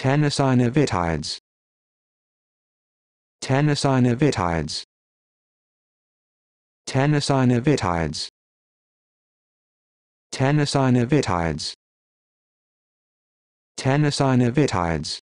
Tannisinavitides. Tannisinavitides. Tannisinavitides. Tannisinavitides. Tannisinavitides.